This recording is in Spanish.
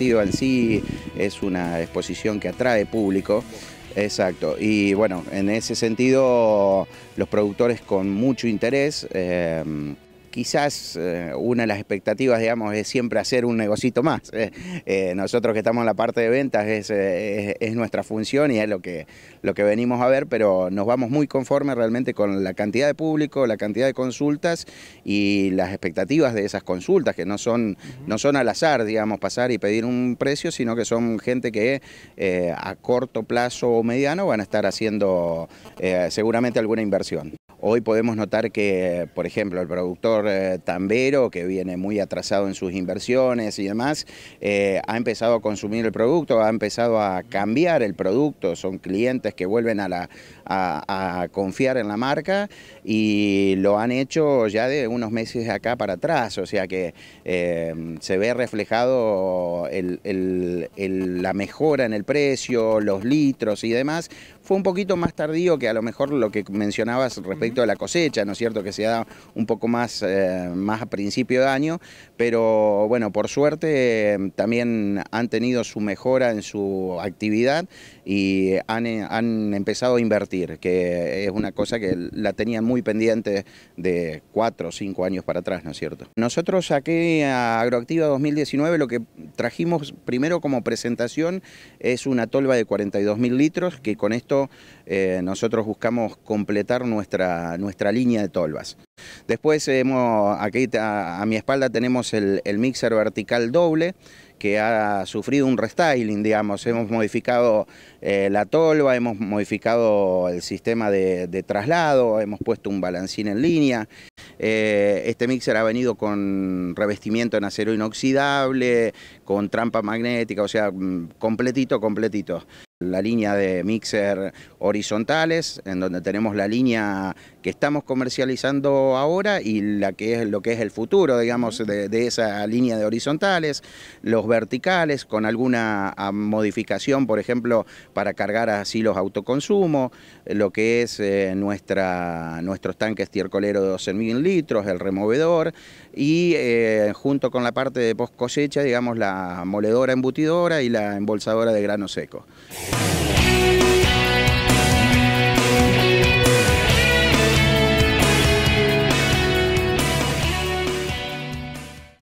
en sí es una exposición que atrae público. Exacto, y bueno, en ese sentido los productores con mucho interés... Eh, quizás eh, una de las expectativas, digamos, es siempre hacer un negocito más. Eh. Eh, nosotros que estamos en la parte de ventas es, nuestra función y es lo que, lo que venimos a ver, pero nos vamos muy conformes realmente con la cantidad de público, la cantidad de consultas y las expectativas de esas consultas, que no son, no son al azar, digamos, pasar y pedir un precio, sino que son gente que a corto plazo o mediano van a estar haciendo seguramente alguna inversión. Hoy podemos notar que, por ejemplo, el productor eh, tambero, que viene muy atrasado en sus inversiones y demás, eh, ha empezado a consumir el producto, ha empezado a cambiar el producto, son clientes que vuelven a, confiar en la marca y lo han hecho ya de unos meses acá para atrás, o sea que eh, se ve reflejado la mejora en el precio, los litros y demás, fue un poquito más tardío que a lo mejor lo que mencionabas respecto a la cosecha, ¿no es cierto? Que se da un poco más, eh, más a principio de año, pero bueno, por suerte eh, también han tenido su mejora en su actividad y han, eh, han, empezado a invertir, que es una cosa que la tenían muy pendiente de cuatro o cinco años para atrás, ¿no es cierto? Nosotros aquí a Agroactiva 2019 lo que trajimos primero como presentación es una tolva de 42.000 litros que con esto eh, nosotros buscamos completar nuestra, nuestra línea de tolvas. Después eh, hemos, aquí a, mi espalda tenemos el, mixer vertical doble, que ha sufrido un restyling, digamos. Hemos modificado eh, la tolva, hemos modificado el sistema de, traslado, hemos puesto un balancín en línea. este mixer ha venido con revestimiento en acero inoxidable, con trampa magnética, o sea, mm, completito, completito. La línea de mixer horizontales, en donde tenemos la línea que estamos comercializando ahora y la que es lo que es el futuro, digamos, de, esa línea de horizontales, los verticales con alguna ah, modificación, por ejemplo, para cargar así los autoconsumo, lo que es eh, nuestra, nuestros tanques tiercolero de 12.000 litros, el removedor y eh, junto con la parte de post cosecha, digamos, la moledora embutidora y la embolsadora de grano seco.